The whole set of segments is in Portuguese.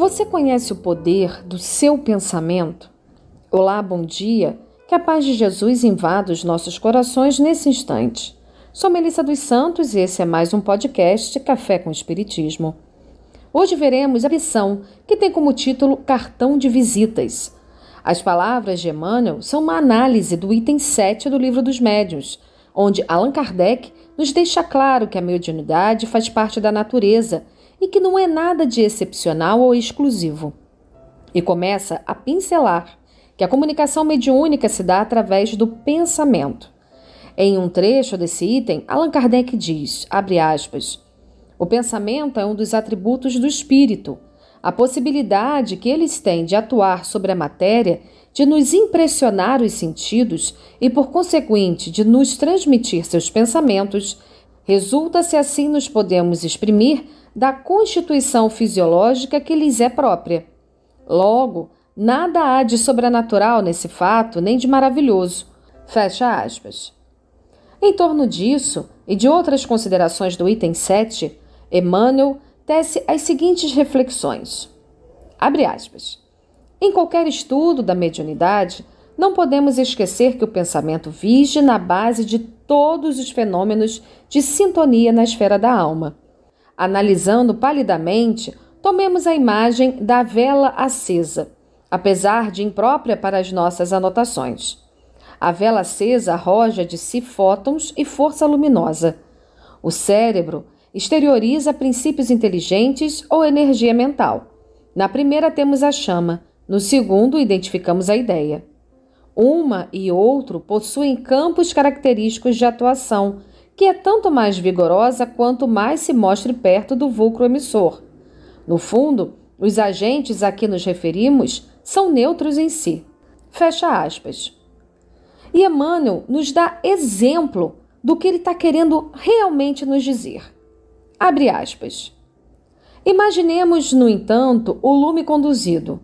Você conhece o poder do seu pensamento? Olá, bom dia. Que a paz de Jesus invada os nossos corações nesse instante. Sou Melissa dos Santos e esse é mais um podcast Café com Espiritismo. Hoje veremos a lição que tem como título Cartão de Visitas. As palavras de Emmanuel são uma análise do item 7 do Livro dos Médiuns, onde Allan Kardec nos deixa claro que a mediunidade faz parte da natureza e que não é nada de excepcional ou exclusivo. E começa a pincelar que a comunicação mediúnica se dá através do pensamento. Em um trecho desse item, Allan Kardec diz, abre aspas, o pensamento é um dos atributos do espírito, a possibilidade que eles têm de atuar sobre a matéria, de nos impressionar os sentidos e, por conseguinte, de nos transmitir seus pensamentos, resulta se assim nos podemos exprimir da constituição fisiológica que lhes é própria. Logo, nada há de sobrenatural nesse fato, nem de maravilhoso. Fecha aspas. Em torno disso e de outras considerações do item 7, Emmanuel tece as seguintes reflexões. Abre aspas. Em qualquer estudo da mediunidade, não podemos esquecer que o pensamento vige na base de todos os fenômenos de sintonia na esfera da alma. Analisando palidamente, tomemos a imagem da vela acesa, apesar de imprópria para as nossas anotações. A vela acesa arroja de si fótons e força luminosa. O cérebro exterioriza princípios inteligentes ou energia mental. Na primeira temos a chama, no segundo identificamos a ideia. Uma e outro possuem campos característicos de atuação, que é tanto mais vigorosa quanto mais se mostre perto do vulcro emissor. No fundo, os agentes a que nos referimos são neutros em si. Fecha aspas. E Emmanuel nos dá exemplo do que ele está querendo realmente nos dizer. Abre aspas. Imaginemos, no entanto, o lume conduzido.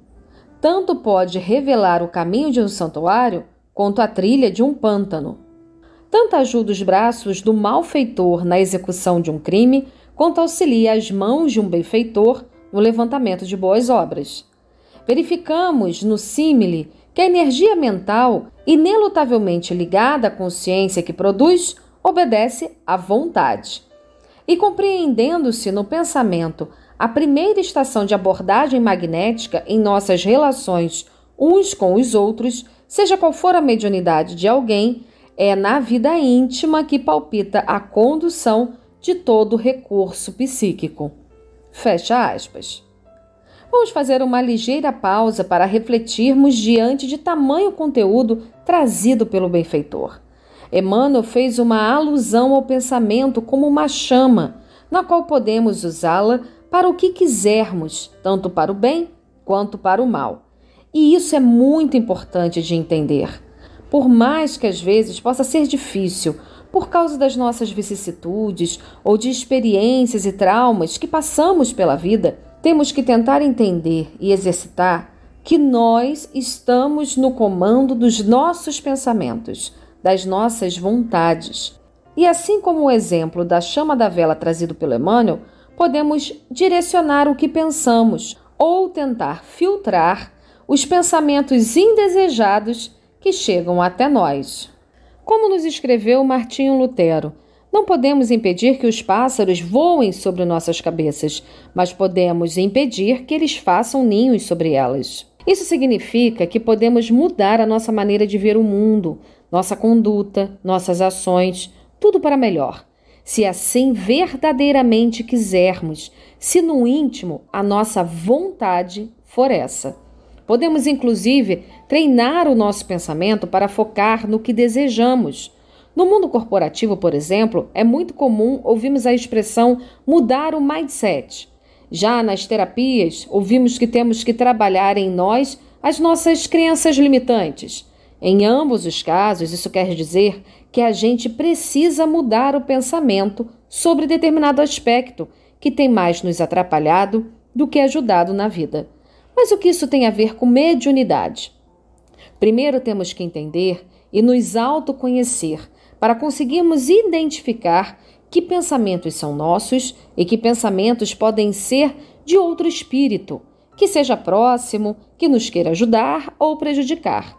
Tanto pode revelar o caminho de um santuário quanto a trilha de um pântano tanto ajuda os braços do malfeitor na execução de um crime, quanto auxilia as mãos de um benfeitor no levantamento de boas obras. Verificamos no símile que a energia mental, inelutavelmente ligada à consciência que produz, obedece à vontade. E compreendendo-se no pensamento a primeira estação de abordagem magnética em nossas relações uns com os outros, seja qual for a mediunidade de alguém, é na vida íntima que palpita a condução de todo recurso psíquico. Fecha aspas. Vamos fazer uma ligeira pausa para refletirmos diante de tamanho conteúdo trazido pelo benfeitor. Emmanuel fez uma alusão ao pensamento como uma chama, na qual podemos usá-la para o que quisermos, tanto para o bem quanto para o mal. E isso é muito importante de entender. Por mais que às vezes possa ser difícil, por causa das nossas vicissitudes ou de experiências e traumas que passamos pela vida, temos que tentar entender e exercitar que nós estamos no comando dos nossos pensamentos, das nossas vontades. E assim como o exemplo da chama da vela trazido pelo Emmanuel, podemos direcionar o que pensamos ou tentar filtrar os pensamentos indesejados que chegam até nós. Como nos escreveu Martinho Lutero, não podemos impedir que os pássaros voem sobre nossas cabeças, mas podemos impedir que eles façam ninhos sobre elas. Isso significa que podemos mudar a nossa maneira de ver o mundo, nossa conduta, nossas ações, tudo para melhor. Se assim verdadeiramente quisermos, se no íntimo a nossa vontade for essa. Podemos, inclusive, treinar o nosso pensamento para focar no que desejamos. No mundo corporativo, por exemplo, é muito comum ouvirmos a expressão mudar o mindset. Já nas terapias, ouvimos que temos que trabalhar em nós as nossas crenças limitantes. Em ambos os casos, isso quer dizer que a gente precisa mudar o pensamento sobre determinado aspecto que tem mais nos atrapalhado do que ajudado na vida. Mas o que isso tem a ver com mediunidade? Primeiro temos que entender e nos autoconhecer para conseguirmos identificar que pensamentos são nossos e que pensamentos podem ser de outro espírito, que seja próximo, que nos queira ajudar ou prejudicar.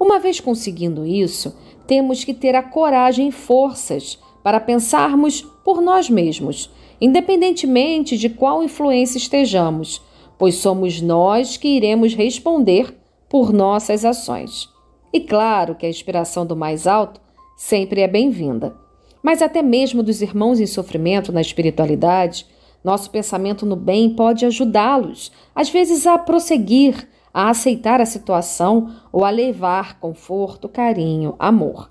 Uma vez conseguindo isso, temos que ter a coragem e forças para pensarmos por nós mesmos, independentemente de qual influência estejamos pois somos nós que iremos responder por nossas ações. E claro que a inspiração do mais alto sempre é bem-vinda. Mas até mesmo dos irmãos em sofrimento na espiritualidade, nosso pensamento no bem pode ajudá-los, às vezes a prosseguir, a aceitar a situação ou a levar conforto, carinho, amor.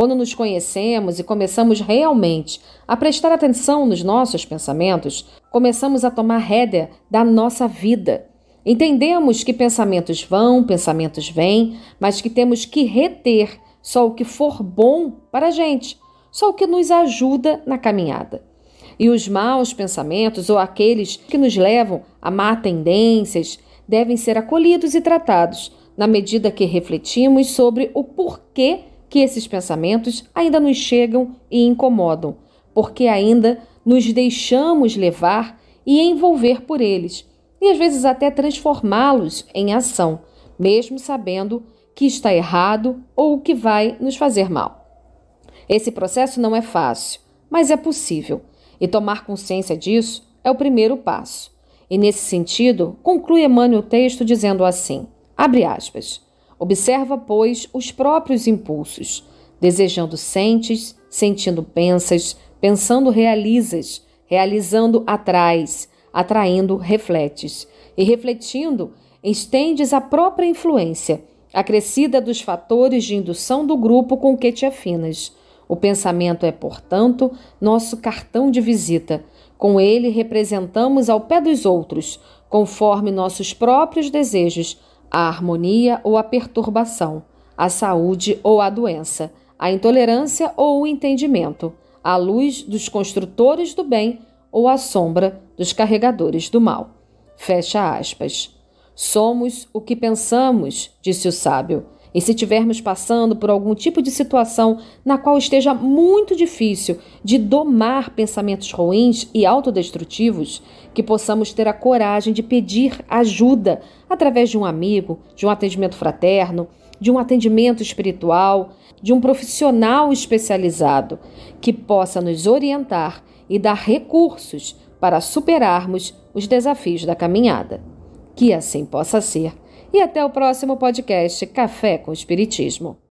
Quando nos conhecemos e começamos realmente a prestar atenção nos nossos pensamentos, começamos a tomar rédea da nossa vida. Entendemos que pensamentos vão, pensamentos vêm, mas que temos que reter só o que for bom para a gente, só o que nos ajuda na caminhada. E os maus pensamentos ou aqueles que nos levam a má tendências devem ser acolhidos e tratados na medida que refletimos sobre o porquê que esses pensamentos ainda nos chegam e incomodam, porque ainda nos deixamos levar e envolver por eles, e às vezes até transformá-los em ação, mesmo sabendo que está errado ou que vai nos fazer mal. Esse processo não é fácil, mas é possível, e tomar consciência disso é o primeiro passo. E nesse sentido, conclui Emmanuel o texto dizendo assim: abre aspas. Observa, pois, os próprios impulsos. Desejando sentes, sentindo pensas, pensando realizas, realizando atrás, atraindo refletes. E refletindo, estendes a própria influência, acrescida dos fatores de indução do grupo com que te afinas. O pensamento é, portanto, nosso cartão de visita. Com ele representamos ao pé dos outros, conforme nossos próprios desejos, a harmonia ou a perturbação, a saúde ou a doença, a intolerância ou o entendimento, a luz dos construtores do bem ou a sombra dos carregadores do mal. Fecha aspas. Somos o que pensamos, disse o sábio. E se estivermos passando por algum tipo de situação na qual esteja muito difícil de domar pensamentos ruins e autodestrutivos, que possamos ter a coragem de pedir ajuda através de um amigo, de um atendimento fraterno, de um atendimento espiritual, de um profissional especializado que possa nos orientar e dar recursos para superarmos os desafios da caminhada. Que assim possa ser e até o próximo podcast Café com Espiritismo.